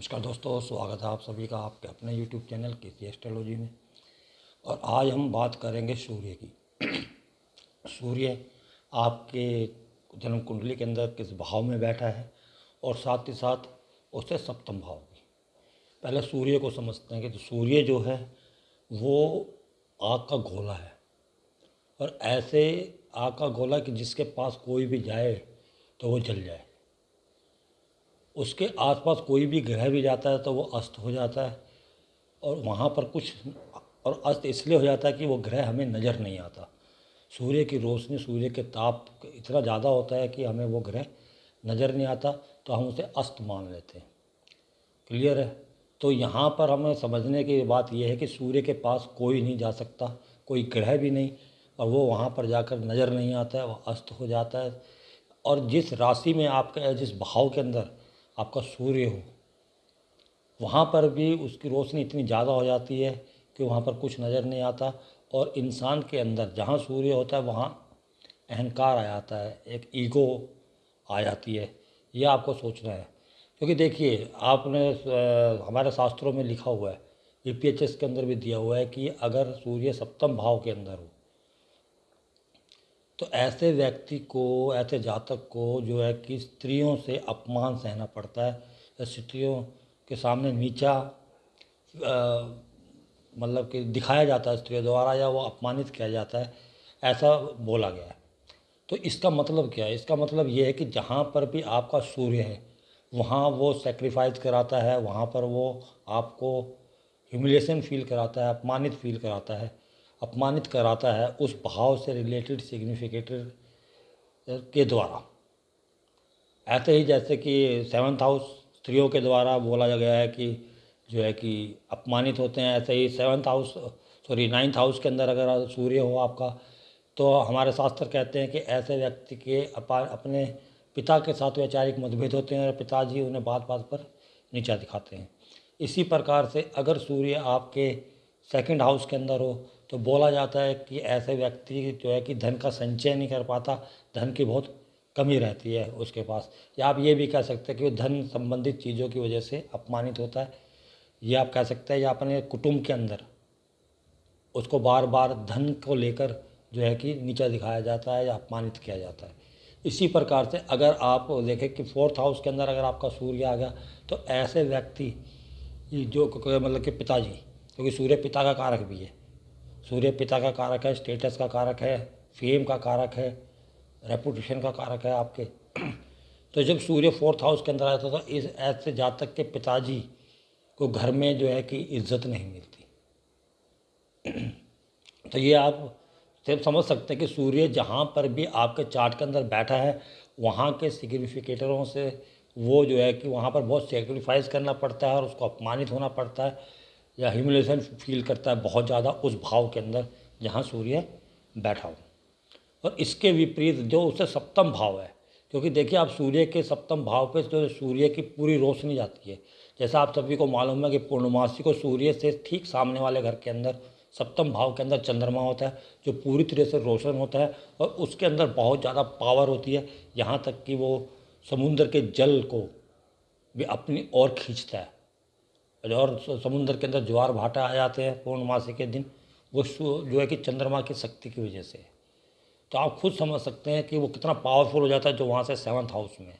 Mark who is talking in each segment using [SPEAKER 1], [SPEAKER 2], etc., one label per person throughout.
[SPEAKER 1] नमस्कार दोस्तों स्वागत है आप सभी का आपके अपने यूट्यूब चैनल के सी एस्ट्रोलॉजी में और आज हम बात करेंगे सूर्य की सूर्य आपके जन्म कुंडली के अंदर किस भाव में बैठा है और साथ ही साथ उससे सप्तम भाव की पहले सूर्य को समझते हैं कि तो सूर्य जो है वो आग का गोला है और ऐसे आग का गोला कि जिसके पास कोई भी जाए तो वो जल जाए उसके आसपास कोई भी ग्रह भी जाता है तो वो अस्त हो जाता है और वहाँ पर कुछ और अस्त इसलिए हो जाता है कि वो ग्रह हमें नज़र नहीं आता सूर्य की रोशनी सूर्य के ताप इतना ज़्यादा होता है कि हमें वो ग्रह नज़र नहीं आता तो हम उसे अस्त मान लेते हैं क्लियर है तो यहाँ पर हमें समझने की बात यह है कि सूर्य के पास कोई नहीं जा सकता कोई ग्रह भी नहीं और वो वहाँ पर जाकर नज़र नहीं आता है वह अस्त हो जाता है और जिस राशि में आपका जिस भाव के अंदर आपका सूर्य हो वहाँ पर भी उसकी रोशनी इतनी ज़्यादा हो जाती है कि वहाँ पर कुछ नज़र नहीं आता और इंसान के अंदर जहाँ सूर्य होता है वहाँ अहंकार आ जाता है एक ईगो आ जाती है यह आपको सोचना है क्योंकि देखिए आपने हमारे शास्त्रों में लिखा हुआ है ई के अंदर भी दिया हुआ है कि अगर सूर्य सप्तम भाव के अंदर हो तो ऐसे व्यक्ति को ऐसे जातक को जो है कि स्त्रियों से अपमान सहना पड़ता है स्त्रियों के सामने नीचा मतलब कि दिखाया जाता है स्त्रियों द्वारा या वो अपमानित किया जाता है ऐसा बोला गया है तो इसका मतलब क्या है इसका मतलब ये है कि जहाँ पर भी आपका सूर्य है वहाँ वो सेक्रीफाइस कराता है वहाँ पर वो आपको ह्यूमिलेशन फील कराता है अपमानित फील कराता है अपमानित कराता है उस भाव से रिलेटेड सिग्निफिकेटर के द्वारा ऐसे ही जैसे कि सेवन्थ हाउस स्त्रियों के द्वारा बोला गया है कि जो है कि अपमानित होते हैं ऐसे ही seventh house sorry ninth house के अंदर अगर सूर्य हो आपका तो हमारे शास्त्र कहते हैं कि ऐसे व्यक्ति के अपा अपने पिता के साथ वैचारिक मतभेद होते हैं और पिताजी उन्हें बात बात पर नीचा दिखाते हैं इसी प्रकार से अगर सूर्य आपके सेकंड हाउस के अंदर हो तो बोला जाता है कि ऐसे व्यक्ति जो है कि धन का संचय नहीं कर पाता धन की बहुत कमी रहती है उसके पास या आप ये भी कह सकते हैं कि वो धन संबंधित चीज़ों की वजह से अपमानित होता है ये आप कह सकते हैं या अपने कुटुंब के अंदर उसको बार बार धन को लेकर जो है कि नीचा दिखाया जाता है या अपमानित किया जाता है इसी प्रकार से अगर आप देखें कि फोर्थ हाउस के अंदर अगर आपका सूर्य आ गया तो ऐसे व्यक्ति जो मतलब कि पिताजी क्योंकि सूर्य पिता का कारक भी है सूर्य पिता का कारक है स्टेटस का कारक है फेम का कारक है रेपुटेशन का कारक है आपके तो जब सूर्य फोर्थ हाउस के अंदर आता था तो इस ऐसे जातक के पिताजी को घर में जो है कि इज्जत नहीं मिलती तो ये आप सिर्फ समझ सकते हैं कि सूर्य जहाँ पर भी आपके चार्ट के अंदर बैठा है वहाँ के सिग्निफिकेटरों से वो जो है कि वहाँ पर बहुत सेक्रीफाइस करना पड़ता है और उसको अपमानित होना पड़ता है या ह्यूमिलेशन फील करता है बहुत ज़्यादा उस भाव के अंदर जहाँ सूर्य बैठा हो और इसके विपरीत जो उससे सप्तम भाव है क्योंकि देखिए आप सूर्य के सप्तम भाव पे जो तो सूर्य की पूरी रोशनी जाती है जैसा आप सभी को मालूम है कि पूर्णमासी को सूर्य से ठीक सामने वाले घर के अंदर सप्तम भाव के अंदर चंद्रमा होता है जो पूरी तरह से रोशन होता है और उसके अंदर बहुत ज़्यादा पावर होती है यहाँ तक कि वो समुद्र के जल को भी अपनी ओर खींचता है और समुद्र के अंदर ज्वार भाटा आ जाते हैं पूर्णमासी के दिन वो जो है कि चंद्रमा की शक्ति की वजह से तो आप खुद समझ सकते हैं कि वो कितना पावरफुल हो जाता है जो वहाँ से सेवन्थ हाउस में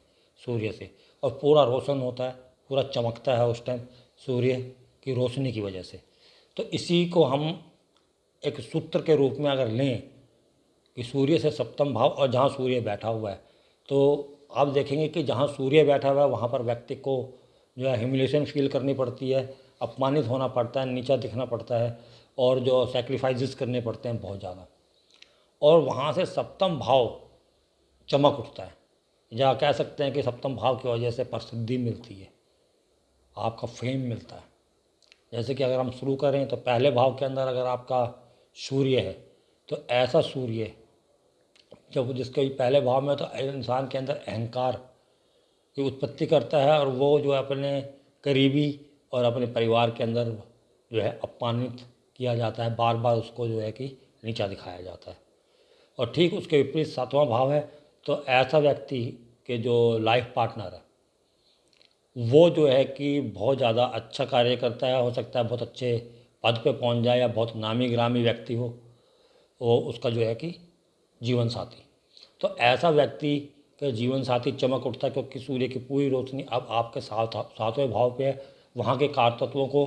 [SPEAKER 1] सूर्य से और पूरा रोशन होता है पूरा चमकता है उस टाइम सूर्य की रोशनी की वजह से तो इसी को हम एक सूत्र के रूप में अगर लें कि सूर्य से सप्तम भाव और जहाँ सूर्य बैठा हुआ है तो आप देखेंगे कि जहाँ सूर्य बैठा हुआ है वहाँ पर व्यक्ति को जो है ह्यूमिलेशन फील करनी पड़ती है अपमानित होना पड़ता है नीचा दिखना पड़ता है और जो सेक्रीफाइसेस करने पड़ते हैं बहुत ज़्यादा और वहाँ से सप्तम भाव चमक उठता है या कह सकते हैं कि सप्तम भाव की वजह से प्रसिद्धि मिलती है आपका फेम मिलता है जैसे कि अगर हम शुरू करें तो पहले भाव के अंदर अगर आपका सूर्य है तो ऐसा सूर्य जब जिसके पहले भाव में तो इंसान के अंदर अहंकार की उत्पत्ति करता है और वो जो है अपने करीबी और अपने परिवार के अंदर जो है अपमानित किया जाता है बार बार उसको जो है कि नीचा दिखाया जाता है और ठीक उसके विपरीत सातवां भाव है तो ऐसा व्यक्ति के जो लाइफ पार्टनर है वो जो है कि बहुत ज़्यादा अच्छा कार्य करता है हो सकता है बहुत अच्छे पद पे पहुंच जाए या बहुत नामी ग्रामी व्यक्ति हो वो उसका जो है कि जीवन साथी तो ऐसा व्यक्ति के तो जीवन साथी चमक उठता है क्योंकि सूर्य की पूरी रोशनी अब आपके साथ सातवें भाव पे है वहाँ के कार तत्वों को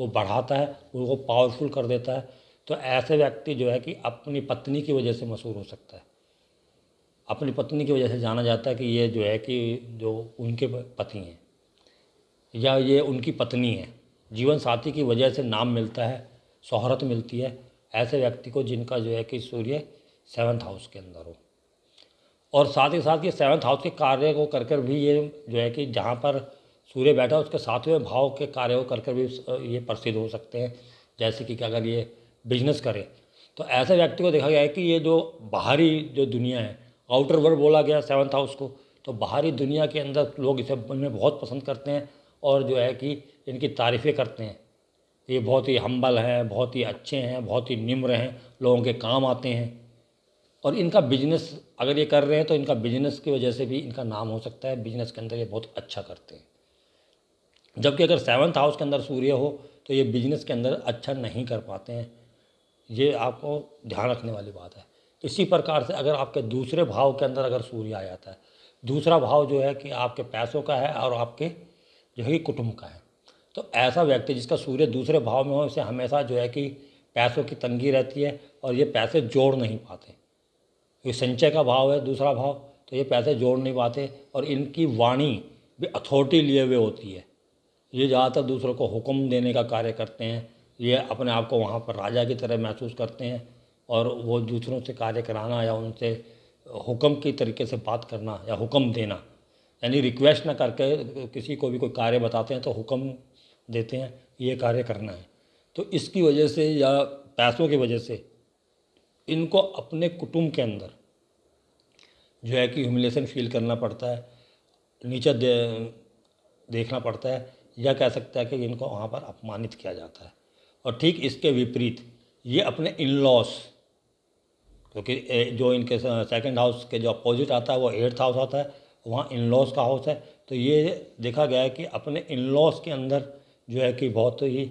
[SPEAKER 1] वो बढ़ाता है उनको पावरफुल कर देता है तो ऐसे व्यक्ति जो है कि अपनी पत्नी की वजह से मशहूर हो सकता है अपनी पत्नी की वजह से जाना जाता है कि ये जो है कि जो उनके पति हैं या ये उनकी पत्नी है जीवन साथी की वजह से नाम मिलता है शोहरत मिलती है ऐसे व्यक्ति को जिनका जो है कि सूर्य सेवन्थ हाउस के अंदर हो और साथ ही साथ ये सेवन्थ हाउस के कार्य को कर कर भी ये जो है कि जहाँ पर सूर्य बैठा उसके सातवें भाव के कार्य को कर कर भी ये प्रसिद्ध हो सकते हैं जैसे कि अगर ये बिजनेस करें तो ऐसे व्यक्ति को देखा गया है कि ये जो बाहरी जो दुनिया है आउटर वर्ल्ड बोला गया सेवन्थ हाउस को तो बाहरी दुनिया के अंदर लोग इसे इन्हें बहुत पसंद करते हैं और जो है कि इनकी तारीफ़ें करते हैं ये बहुत ही हम्बल हैं बहुत ही अच्छे हैं बहुत ही निम्र हैं लोगों के काम आते हैं और इनका बिजनेस अगर ये कर रहे हैं तो इनका बिजनेस की वजह से भी इनका नाम हो सकता है बिजनेस के अंदर ये बहुत अच्छा करते हैं जबकि अगर सेवन्थ हाउस के अंदर सूर्य हो तो ये बिजनेस के अंदर अच्छा नहीं कर पाते हैं ये आपको ध्यान रखने वाली बात है इसी प्रकार से अगर आपके दूसरे भाव के अंदर अगर सूर्य आ जाता है दूसरा भाव जो है कि आपके पैसों का है और आपके जो है कि कुटुंब का है तो ऐसा व्यक्ति जिसका सूर्य दूसरे भाव में हो उसे हमेशा जो है कि पैसों की तंगी रहती है और ये पैसे जोड़ नहीं पाते ये संचय का भाव है दूसरा भाव तो ये पैसे जोड़ नहीं पाते और इनकी वाणी भी अथॉरिटी लिए हुए होती है ये ज़्यादातर दूसरों को हुक्म देने का कार्य करते हैं ये अपने आप को वहाँ पर राजा की तरह महसूस करते हैं और वो दूसरों से कार्य कराना या उनसे हुक्म के तरीके से बात करना या हुक्म देना यानी रिक्वेस्ट ना करके किसी को भी कोई कार्य बताते हैं तो हुक्म देते हैं ये कार्य करना है तो इसकी वजह से या पैसों की वजह से इनको अपने कुटुंब के अंदर जो है कि ह्यूमिलेशन फील करना पड़ता है नीचा दे, देखना पड़ता है या कह सकता है कि इनको वहाँ पर अपमानित किया जाता है और ठीक इसके विपरीत ये अपने इन लॉस क्योंकि तो जो इनके सेकंड हाउस के जो अपोजिट आता है वो एट्थ हाउस आता है वहाँ इन लॉस का हाउस है तो ये देखा गया है कि अपने इन लॉस के अंदर जो है कि बहुत ही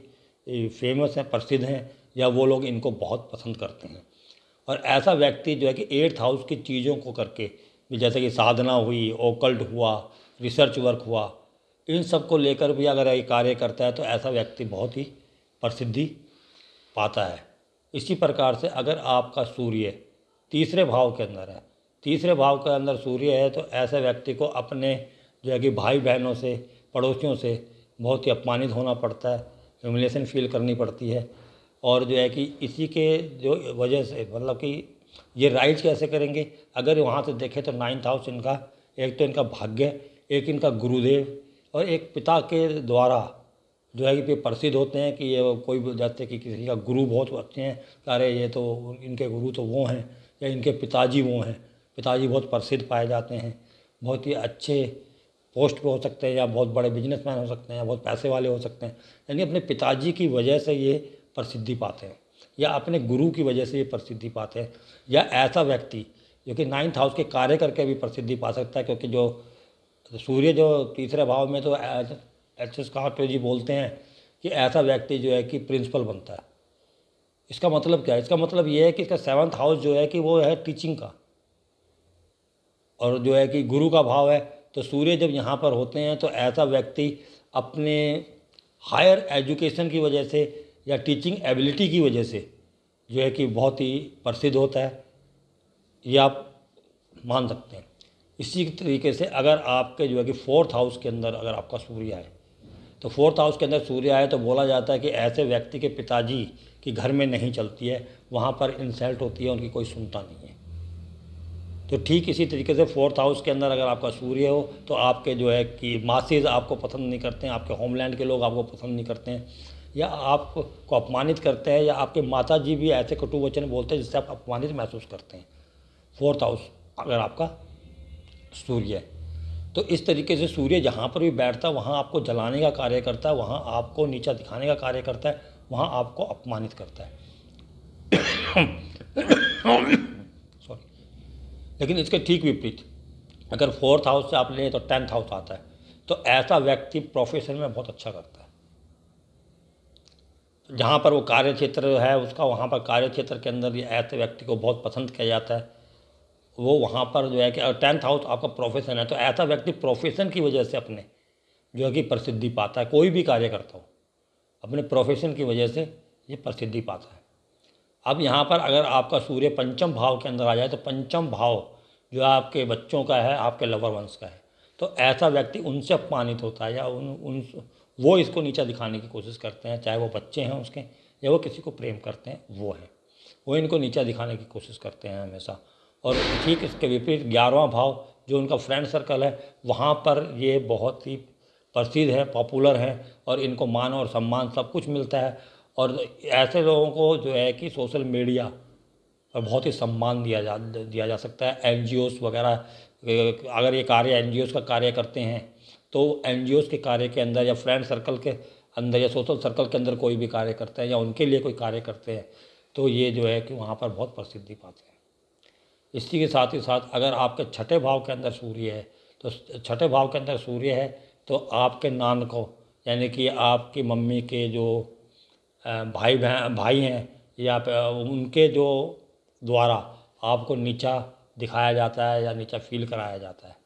[SPEAKER 1] फेमस हैं प्रसिद्ध हैं या वो लोग इनको बहुत पसंद करते हैं और ऐसा व्यक्ति जो है कि एट्थ हाउस की चीज़ों को करके जैसे कि साधना हुई ओकल्ट हुआ रिसर्च वर्क हुआ इन सब को लेकर भी अगर ये कार्य करता है तो ऐसा व्यक्ति बहुत ही प्रसिद्धि पाता है इसी प्रकार से अगर आपका सूर्य तीसरे भाव के अंदर है तीसरे भाव के अंदर सूर्य है तो ऐसे व्यक्ति को अपने जो है कि भाई बहनों से पड़ोसियों से बहुत ही अपमानित होना पड़ता है ह्यूमिलेशन फील करनी पड़ती है और जो है कि इसी के जो वजह से मतलब कि ये राइज कैसे करेंगे अगर वहाँ से देखें तो नाइन्थ हाउस इनका एक तो इनका भाग्य एक इनका गुरुदेव और एक पिता के द्वारा जो है कि प्रसिद्ध होते हैं कि ये कोई भी जाते कि किसी का गुरु बहुत अच्छे हैं अरे ये तो इनके गुरु तो वो हैं या इनके पिताजी वो हैं पिताजी बहुत प्रसिद्ध पाए जाते हैं बहुत ही अच्छे पोस्ट पे हो सकते हैं या बहुत बड़े बिजनेसमैन हो सकते हैं या बहुत पैसे वाले हो सकते हैं यानी अपने पिताजी की वजह से ये प्रसिद्धि पाते हैं या अपने गुरु की वजह से ये प्रसिद्धि पाते हैं या ऐसा व्यक्ति जो कि नाइन्थ हाउस के कार्य करके भी प्रसिद्धि पा सकता है क्योंकि जो सूर्य जो तीसरे भाव में तो एच एस कहा तो जी बोलते हैं कि ऐसा व्यक्ति जो है कि प्रिंसिपल बनता है इसका मतलब क्या है इसका मतलब ये है कि इसका सेवन्थ हाउस जो है कि वो है टीचिंग का और जो है कि गुरु का भाव है तो सूर्य जब यहाँ पर होते हैं तो ऐसा व्यक्ति अपने हायर एजुकेशन की वजह से या टीचिंग एबिलिटी की वजह से जो है कि बहुत ही प्रसिद्ध होता है ये आप मान सकते हैं इसी तरीके से अगर आपके जो है कि फोर्थ हाउस के अंदर अगर आपका सूर्य आए तो फोर्थ हाउस के अंदर सूर्य आए तो बोला जाता है कि ऐसे व्यक्ति के पिताजी की घर में नहीं चलती है वहाँ पर इंसल्ट होती है उनकी कोई सुनता नहीं है तो ठीक इसी तरीके से फोर्थ हाउस के अंदर अगर आपका सूर्य हो तो आपके जो है कि मासीज आपको पसंद नहीं करते हैं आपके होमलैंड के लोग आपको पसंद नहीं करते हैं या आपको अपमानित करते हैं या आपके माता जी भी ऐसे कटु वचन बोलते हैं जिससे आप अपमानित महसूस करते हैं फोर्थ हाउस अगर आपका सूर्य है तो इस तरीके से सूर्य जहाँ पर भी बैठता है वहाँ आपको जलाने का कार्य करता है वहाँ आपको नीचा दिखाने का कार्य करता है वहाँ आपको अपमानित करता है सॉरी लेकिन इसके ठीक विपरीत अगर फोर्थ हाउस से आप लें तो टेंथ हाउस आता है तो ऐसा व्यक्ति प्रोफेशन में बहुत अच्छा करता है जहाँ पर वो कार्य क्षेत्र है उसका वहाँ पर कार्य क्षेत्र के अंदर ये ऐसे व्यक्ति को बहुत पसंद किया जाता है वो वहाँ पर जो है कि टेंथ हाउस आपका प्रोफेशन है तो ऐसा व्यक्ति प्रोफेशन की वजह से अपने जो है कि प्रसिद्धि पाता है कोई भी कार्य करता हो अपने प्रोफेशन की वजह से ये प्रसिद्धि पाता है अब यहाँ पर अगर आपका सूर्य पंचम भाव के अंदर आ जाए तो पंचम भाव जो आपके बच्चों का है आपके लवर वंश का है तो ऐसा व्यक्ति उनसे अपमानित होता है या उन उन वो इसको नीचा दिखाने की कोशिश करते हैं चाहे वो बच्चे हैं उसके या वो किसी को प्रेम करते हैं वो है वो इनको नीचा दिखाने की कोशिश करते हैं हमेशा और ठीक इसके विपरीत ग्यारहवा भाव जो उनका फ्रेंड सर्कल है वहाँ पर ये बहुत ही प्रसिद्ध है पॉपुलर है और इनको मान और सम्मान सब कुछ मिलता है और ऐसे लोगों को जो है कि सोशल मीडिया पर बहुत ही सम्मान दिया जा दिया जा सकता है एन वगैरह अगर ये कार्य एन का कार्य करते हैं तो एन के कार्य के अंदर या फ्रेंड सर्कल के अंदर या सोशल सर्कल के अंदर कोई भी कार्य करते हैं या उनके लिए कोई कार्य करते हैं तो ये जो है कि वहाँ पर बहुत प्रसिद्धि पाते हैं इसी के साथ ही साथ अगर आपके छठे भाव के अंदर सूर्य है तो छठे भाव के अंदर सूर्य है तो आपके नानकों यानी कि आपकी मम्मी के जो भाई बहन भाई हैं या उनके जो द्वारा आपको नीचा दिखाया जाता है या नीचा फील कराया जाता है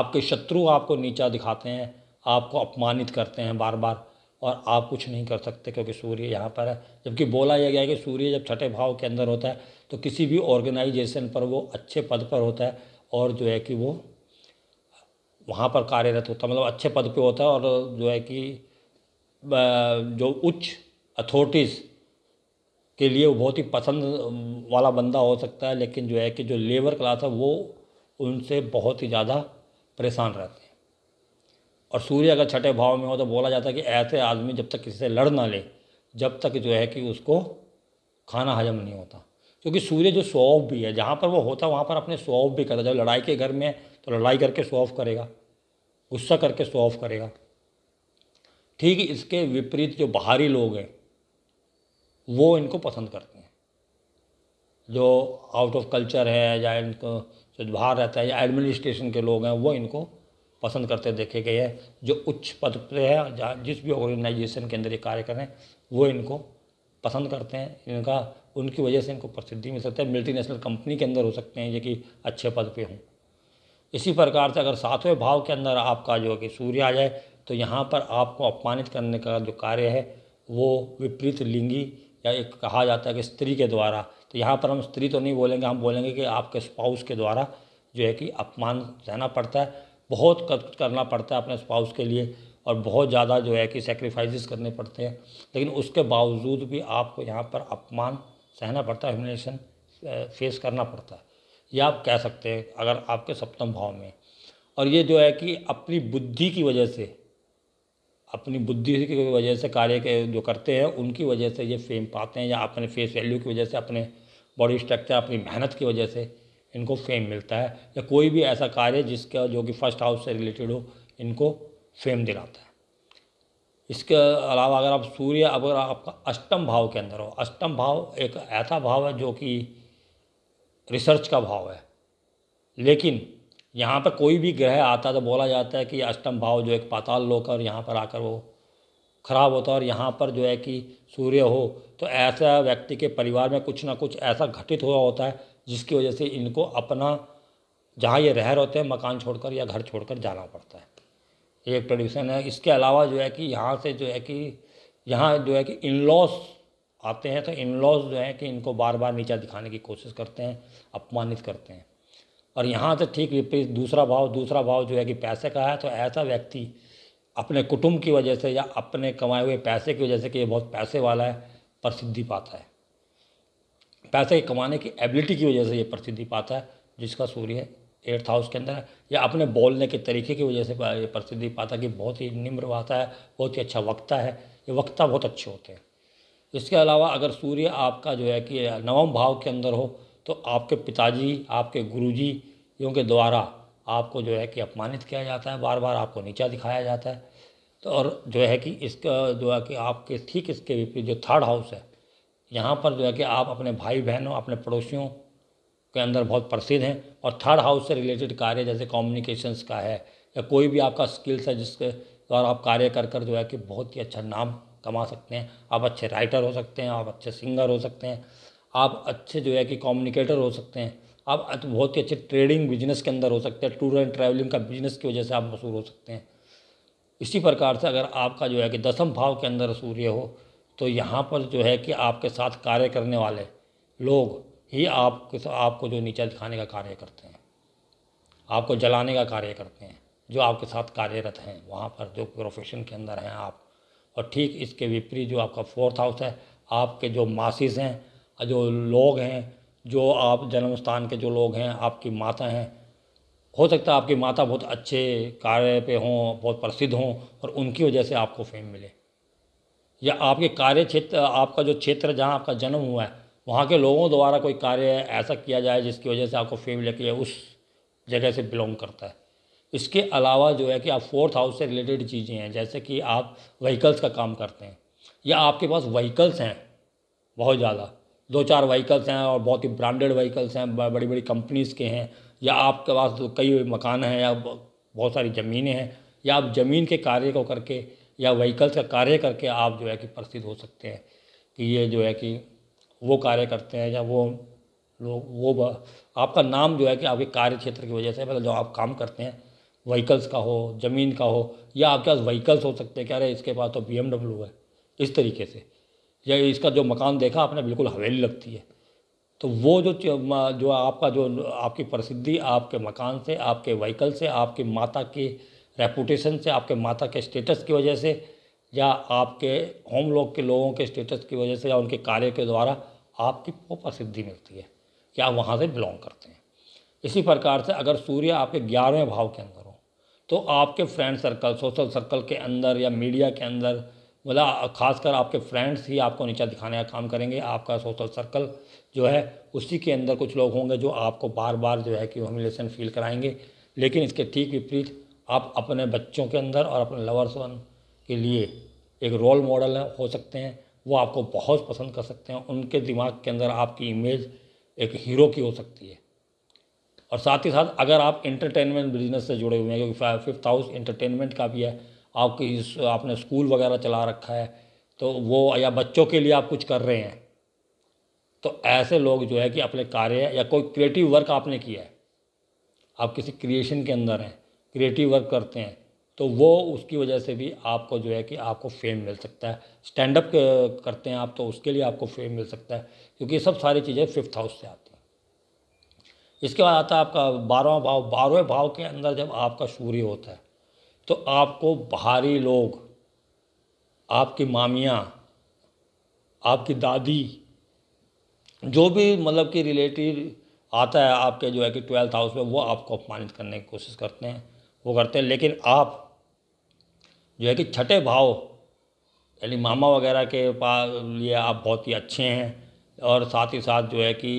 [SPEAKER 1] आपके शत्रु आपको नीचा दिखाते हैं आपको अपमानित करते हैं बार बार और आप कुछ नहीं कर सकते क्योंकि सूर्य यहाँ पर है जबकि बोला यह गया है कि सूर्य जब छठे भाव के अंदर होता है तो किसी भी ऑर्गेनाइजेशन पर वो अच्छे पद पर होता है और जो है कि वो वहाँ पर कार्यरत होता है मतलब अच्छे पद पे होता है और जो है कि जो उच्च अथॉरिटीज़ के लिए वो बहुत ही पसंद वाला बंदा हो सकता है लेकिन जो है कि जो लेबर क्लास है वो उनसे बहुत ही ज़्यादा परेशान रहते हैं और सूर्य अगर छठे भाव में हो तो बोला जाता है कि ऐसे आदमी जब तक किसी से लड़ ना ले जब तक जो है कि उसको खाना हजम नहीं होता क्योंकि सूर्य जो शो ऑफ भी है जहाँ पर वो होता है वहाँ पर अपने शो ऑफ भी करता है जब लड़ाई के घर में तो लड़ाई करके शो ऑफ करेगा गुस्सा करके शो ऑफ करेगा ठीक इसके विपरीत जो बाहरी लोग हैं वो इनको पसंद करते हैं जो आउट ऑफ कल्चर है या इनको जो बाहर रहता है या एडमिनिस्ट्रेशन के लोग हैं वो इनको पसंद करते देखे गए हैं जो उच्च पद पर है जहाँ जिस भी ऑर्गेनाइजेशन के अंदर ये कार्य करें वो इनको पसंद करते हैं इनका उनकी वजह से इनको प्रसिद्धि मिल सकती है नेशनल कंपनी के अंदर हो सकते हैं जो कि अच्छे पद पर हों इसी प्रकार से अगर सातवें भाव के अंदर आपका जो है कि सूर्य आ जाए तो यहाँ पर आपको अपमानित करने का जो कार्य है वो विपरीत लिंगी या एक कहा जाता है कि स्त्री के द्वारा तो यहाँ पर हम स्त्री तो नहीं बोलेंगे हम बोलेंगे कि आपके स्पाउस के द्वारा जो है कि अपमान सहना पड़ता है बहुत करना पड़ता है अपने स्पाउस के लिए और बहुत ज़्यादा जो है कि सेक्रीफाइस करने पड़ते हैं लेकिन उसके बावजूद भी आपको यहाँ पर अपमान सहना पड़ता है ह्यूमिलेशन फेस करना पड़ता है ये आप कह सकते हैं अगर आपके सप्तम भाव में और ये जो है कि अपनी बुद्धि की वजह से अपनी बुद्धि की वजह से कार्य के जो करते हैं उनकी वजह से ये फेम पाते हैं या अपने फेस वैल्यू की वजह से अपने बॉडी स्ट्रक्चर अपनी मेहनत की वजह से इनको फेम मिलता है या कोई भी ऐसा कार्य जिसका जो कि फर्स्ट हाउस से रिलेटेड हो इनको फेम दिलाता है इसके अलावा अगर आप सूर्य अगर आपका अष्टम भाव के अंदर हो अष्टम भाव एक ऐसा भाव है जो कि रिसर्च का भाव है लेकिन यहाँ पर कोई भी ग्रह आता है तो बोला जाता है कि अष्टम भाव जो एक पाताल लोक और यहाँ पर आकर वो खराब होता है और यहाँ पर जो है कि सूर्य हो तो ऐसा व्यक्ति के परिवार में कुछ ना कुछ ऐसा घटित हुआ होता है जिसकी वजह से इनको अपना जहाँ ये रह होते हैं मकान छोड़कर या घर छोड़कर जाना पड़ता है ये एक ट्रेडिशन है इसके अलावा जो है कि यहाँ से जो है कि यहाँ जो है कि इन लॉस आते हैं तो इन लॉस जो है कि इनको बार बार नीचा दिखाने की कोशिश करते हैं अपमानित करते हैं और यहाँ से ठीक विपरीत दूसरा भाव दूसरा भाव जो है कि पैसे का है तो ऐसा व्यक्ति अपने कुटुंब की वजह से या अपने कमाए हुए पैसे की वजह से कि ये बहुत पैसे वाला है प्रसिद्धि पाता है पैसे कमाने की एबिलिटी की वजह से ये प्रसिद्धि पाता है जिसका सूर्य एट्थ हाउस के अंदर है या अपने बोलने के तरीके की वजह से ये प्रसिद्धि पाता है कि बहुत ही निम्र वाता है बहुत ही अच्छा वक्ता है ये वक्ता बहुत अच्छे होते हैं इसके अलावा अगर सूर्य आपका जो है कि नवम भाव के अंदर हो तो आपके पिताजी आपके गुरुजी के द्वारा आपको जो है कि अपमानित किया जाता है बार बार आपको नीचा दिखाया जाता है तो और जो है कि इसका जो है कि आपके ठीक इसके विपरीत जो थर्ड हाउस है यहाँ पर जो है कि आप अपने भाई बहनों अपने पड़ोसियों के अंदर बहुत प्रसिद्ध हैं और थर्ड हाउस से रिलेटेड कार्य जैसे कम्युनिकेशंस का है या कोई भी आपका स्किल्स है जिसके द्वारा आप कार्य कर कर जो है कि बहुत ही अच्छा नाम कमा सकते हैं आप अच्छे राइटर हो सकते हैं आप अच्छे सिंगर हो सकते हैं आप अच्छे जो है कि कम्युनिकेटर हो सकते हैं आप तो बहुत ही अच्छे ट्रेडिंग बिजनेस के अंदर हो सकते हैं टूर एंड ट्रैवलिंग का बिजनेस की वजह से आप मशहूर हो सकते हैं इसी प्रकार से अगर आपका जो है कि दसम भाव के अंदर सूर्य हो तो यहाँ पर जो है कि आपके साथ कार्य करने वाले लोग ही आप आपको जो नीचा दिखाने का कार्य करते हैं आपको जलाने का कार्य करते हैं जो आपके साथ कार्यरत हैं वहाँ पर जो प्रोफेशन के अंदर हैं आप और ठीक इसके विपरीत जो आपका फोर्थ हाउस है आपके जो मासिस हैं जो लोग हैं जो आप जन्म स्थान के जो लोग हैं आपकी माता हैं हो सकता है आपकी माता बहुत अच्छे कार्य पे हों बहुत प्रसिद्ध हों और उनकी वजह से आपको फेम मिले या आपके कार्य क्षेत्र आपका जो क्षेत्र जहाँ आपका जन्म हुआ है वहाँ के लोगों द्वारा कोई कार्य ऐसा किया जाए जिसकी वजह से आपको फेम लेके उस जगह से बिलोंग करता है इसके अलावा जो है कि आप फोर्थ हाउस से रिलेटेड चीज़ें हैं जैसे कि आप व्हीकल्स का काम करते हैं या आपके पास व्हीकल्स हैं बहुत ज़्यादा दो चार व्हीकल्स हैं और बहुत ही ब्रांडेड व्हीकल्स हैं बड़ी बड़ी कंपनीज़ के हैं या आपके पास तो कई मकान हैं या बहुत सारी ज़मीनें हैं या आप ज़मीन के कार्य को करके या व्हीकल्स का कार्य करके आप जो है कि प्रसिद्ध हो सकते हैं कि ये जो है कि वो कार्य करते हैं या वो लोग वो आपका नाम जो है कि आपके कार्य क्षेत्र की वजह से मतलब जो आप काम करते हैं व्हीकल्स का हो ज़मीन का हो या आपके पास व्हीकल्स हो सकते हैं क्या अरे इसके पास तो बी है इस तरीके से या इसका जो मकान देखा आपने बिल्कुल हवेली लगती है तो वो जो जो आपका जो आपकी प्रसिद्धि आपके मकान से आपके व्हीकल से आपके माता के रेपूटेशन से आपके माता के स्टेटस की वजह से या आपके होम लोग के लोगों के स्टेटस की वजह से या उनके कार्य के द्वारा आपकी वो प्रसिद्धि मिलती है कि आप वहाँ से बिलोंग करते हैं इसी प्रकार से अगर सूर्य आपके ग्यारहवें भाव के अंदर हो तो आपके फ्रेंड सर्कल सोशल सर्कल के अंदर या मीडिया के अंदर बोला खासकर आपके फ्रेंड्स ही आपको नीचा दिखाने का काम करेंगे आपका सोशल सर्कल जो है उसी के अंदर कुछ लोग होंगे जो आपको बार बार जो है कि ह्यूमिलेशन फील कराएंगे लेकिन इसके ठीक विपरीत आप अपने बच्चों के अंदर और अपने लवर्स के लिए एक रोल मॉडल हो सकते हैं वो आपको बहुत पसंद कर सकते हैं उनके दिमाग के अंदर आपकी इमेज एक हीरो की हो सकती है और साथ ही साथ अगर आप इंटरटेनमेंट बिजनेस से जुड़े हुए हैं क्योंकि फिफ्थ हाउस इंटरटेनमेंट का भी है आपके इस आपने स्कूल वगैरह चला रखा है तो वो या बच्चों के लिए आप कुछ कर रहे हैं तो ऐसे लोग जो है कि अपने कार्य या कोई क्रिएटिव वर्क आपने किया है आप किसी क्रिएशन के अंदर हैं क्रिएटिव वर्क करते हैं तो वो उसकी वजह से भी आपको जो है कि आपको फेम मिल सकता है स्टैंड अप करते हैं आप तो उसके लिए आपको फेम मिल सकता है क्योंकि ये सब सारी चीज़ें फिफ्थ हाउस से आती हैं इसके बाद आता है आपका बारहवा भाव बारहवें भाव के अंदर जब आपका सूर्य होता है तो आपको बाहरी लोग आपकी मामियाँ आपकी दादी जो भी मतलब कि रिलेटिव आता है आपके जो है कि ट्वेल्थ हाउस में वो आपको अपमानित करने की कोशिश करते हैं वो करते हैं लेकिन आप जो है कि छठे भाव यानी मामा वगैरह के पास लिए आप बहुत ही अच्छे हैं और साथ ही साथ जो है कि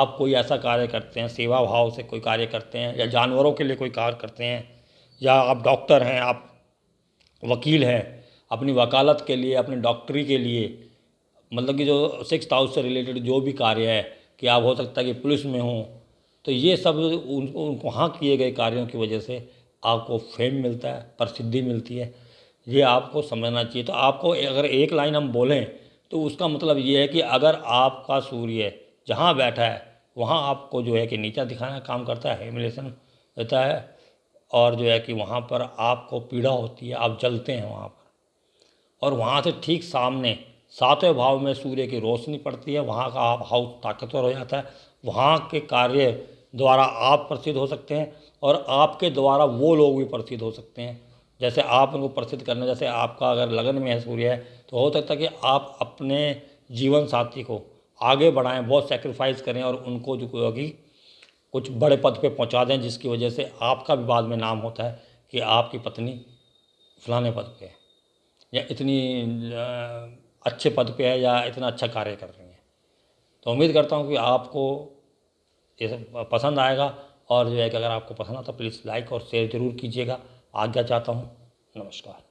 [SPEAKER 1] आप कोई ऐसा कार्य करते हैं सेवा भाव से कोई कार्य करते हैं या जानवरों के लिए कोई कार्य करते हैं या आप डॉक्टर हैं आप वकील हैं अपनी वकालत के लिए अपनी डॉक्टरी के लिए मतलब कि जो सिक्स हाउस से रिलेटेड जो भी कार्य है कि आप हो सकता है कि पुलिस में हों तो ये सब उन उनको वहाँ किए गए कार्यों की वजह से आपको फेम मिलता है प्रसिद्धि मिलती है ये आपको समझना चाहिए तो आपको अगर एक लाइन हम बोलें तो उसका मतलब ये है कि अगर आपका सूर्य जहाँ बैठा है वहाँ आपको जो है कि नीचा दिखाना काम करता है हेमिलेशन रहता है और जो है कि वहाँ पर आपको पीड़ा होती है आप जलते हैं वहाँ पर और वहाँ से ठीक सामने सातवें भाव में सूर्य की रोशनी पड़ती है वहाँ का आप हाउस ताकतवर हो जाता है वहाँ के कार्य द्वारा आप प्रसिद्ध हो सकते हैं और आपके द्वारा वो लोग भी प्रसिद्ध हो सकते हैं जैसे आप उनको प्रसिद्ध करना जैसे आपका अगर लगन में है सूर्य है तो हो सकता है कि आप अपने जीवन साथी को आगे बढ़ाएं बहुत सेक्रीफाइस करें और उनको जो कि कुछ बड़े पद पे पहुंचा दें जिसकी वजह से आपका भी बाद में नाम होता है कि आपकी पत्नी फलाने पद पे है या इतनी अच्छे पद पे है या इतना अच्छा कार्य कर रही है तो उम्मीद करता हूँ कि आपको ये पसंद आएगा और जो है कि अगर आपको पसंद आता प्लीज़ लाइक और शेयर ज़रूर कीजिएगा आज्ञा चाहता हूँ नमस्कार